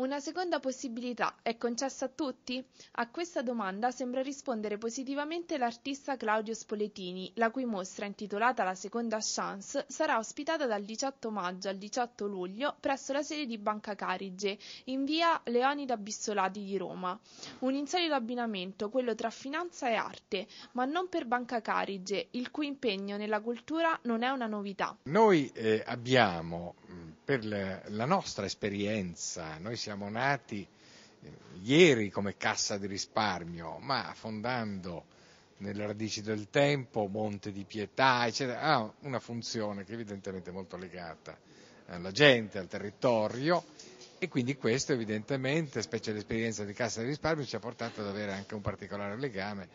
Una seconda possibilità è concessa a tutti? A questa domanda sembra rispondere positivamente l'artista Claudio Spoletini, la cui mostra intitolata La seconda chance sarà ospitata dal 18 maggio al 18 luglio presso la sede di Banca Carige in via Leonida Bissolati di Roma. Un insolito abbinamento, quello tra finanza e arte, ma non per Banca Carige, il cui impegno nella cultura non è una novità. Noi eh, abbiamo per la nostra esperienza. Noi siamo nati eh, ieri come cassa di risparmio, ma fondando nelle radici del tempo, Monte di Pietà, eccetera, ha una funzione che è evidentemente molto legata alla gente, al territorio e quindi questo evidentemente, specie l'esperienza di Cassa di Risparmio, ci ha portato ad avere anche un particolare legame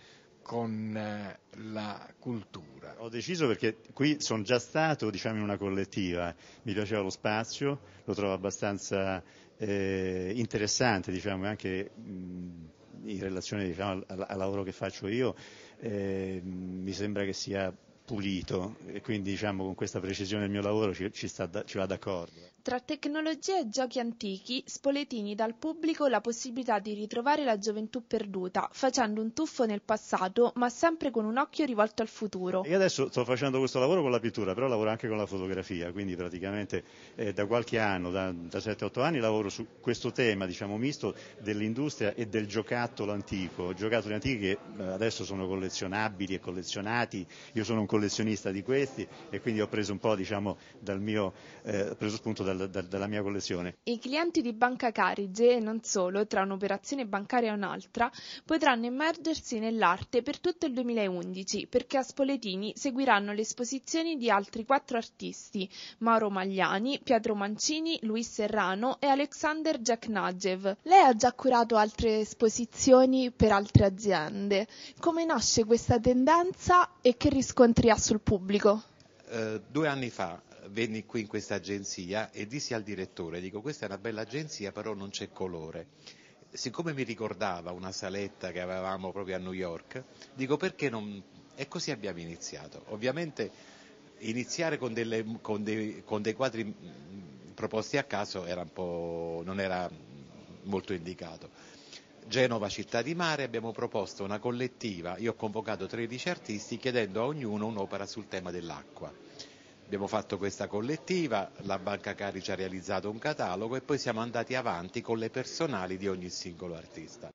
con eh, la cultura. Ho deciso perché qui sono già stato diciamo, in una collettiva, mi piaceva lo spazio, lo trovo abbastanza eh, interessante diciamo, anche mh, in relazione diciamo, al, al, lavoro che faccio io, eh, mi sembra che sia pulito e quindi diciamo con questa precisione il mio lavoro ci, ci, sta, ci va d'accordo. Tra tecnologia e giochi antichi, Spoletini dà al pubblico la possibilità di ritrovare la gioventù perduta, facendo un tuffo nel passato, ma sempre con un occhio rivolto al futuro. Io adesso sto facendo questo lavoro con la pittura, però lavoro anche con la fotografia, quindi praticamente eh, da qualche anno, da, da 7-8 anni, lavoro su questo tema diciamo, misto dell'industria e del giocattolo antico, giocattoli antichi che eh, adesso sono collezionabili e collezionati, io sono un collezionista di questi e quindi ho preso un po' diciamo, dal mio, eh, preso spunto dal, dal, dalla mia collezione. I clienti di Banca Carige e non solo, tra un'operazione bancaria e un'altra, potranno immergersi nell'arte per tutto il 2011 perché a Spoletini seguiranno le esposizioni di altri quattro artisti, Mauro Magliani, Pietro Mancini, Luis Serrano e Alexander Jacknagev. Lei ha già curato altre esposizioni per altre aziende. Come nasce questa tendenza e che riscontri aprirà sul pubblico? Eh, due anni fa venni qui in questa agenzia e dissi al direttore, dico questa è una bella agenzia però non c'è colore. Siccome mi ricordava una saletta che avevamo proprio a New York, dico perché non... E così abbiamo iniziato. Ovviamente iniziare con, delle, con, dei, con dei, quadri mm, proposti a caso era non era molto indicato Genova Città di Mare abbiamo proposto una collettiva, io ho convocato 13 artisti chiedendo a ognuno un'opera sul tema dell'acqua. Abbiamo fatto questa collettiva, la Banca Carici ha realizzato un catalogo e poi siamo andati avanti con le personali di ogni singolo artista.